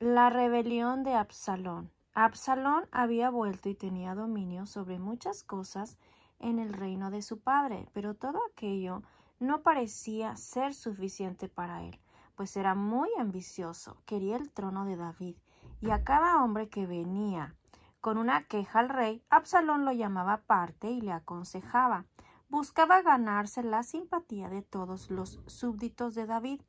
La rebelión de Absalón. Absalón había vuelto y tenía dominio sobre muchas cosas en el reino de su padre, pero todo aquello no parecía ser suficiente para él, pues era muy ambicioso, quería el trono de David, y a cada hombre que venía con una queja al rey, Absalón lo llamaba parte y le aconsejaba. Buscaba ganarse la simpatía de todos los súbditos de David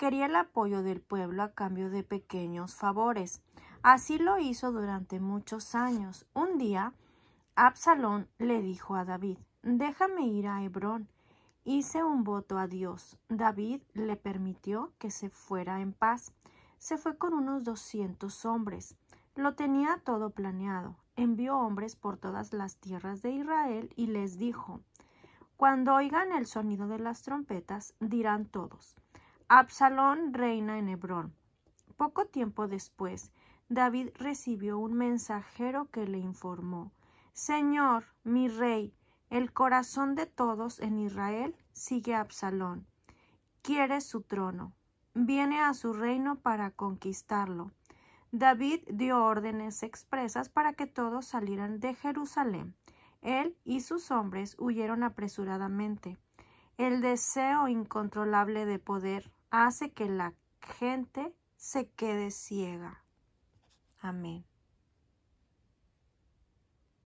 Quería el apoyo del pueblo a cambio de pequeños favores. Así lo hizo durante muchos años. Un día, Absalón le dijo a David, déjame ir a Hebrón. Hice un voto a Dios. David le permitió que se fuera en paz. Se fue con unos doscientos hombres. Lo tenía todo planeado. Envió hombres por todas las tierras de Israel y les dijo Cuando oigan el sonido de las trompetas, dirán todos Absalón reina en Hebrón. Poco tiempo después, David recibió un mensajero que le informó Señor, mi rey, el corazón de todos en Israel sigue a Absalón. Quiere su trono. Viene a su reino para conquistarlo. David dio órdenes expresas para que todos salieran de Jerusalén. Él y sus hombres huyeron apresuradamente. El deseo incontrolable de poder hace que la gente se quede ciega. Amén.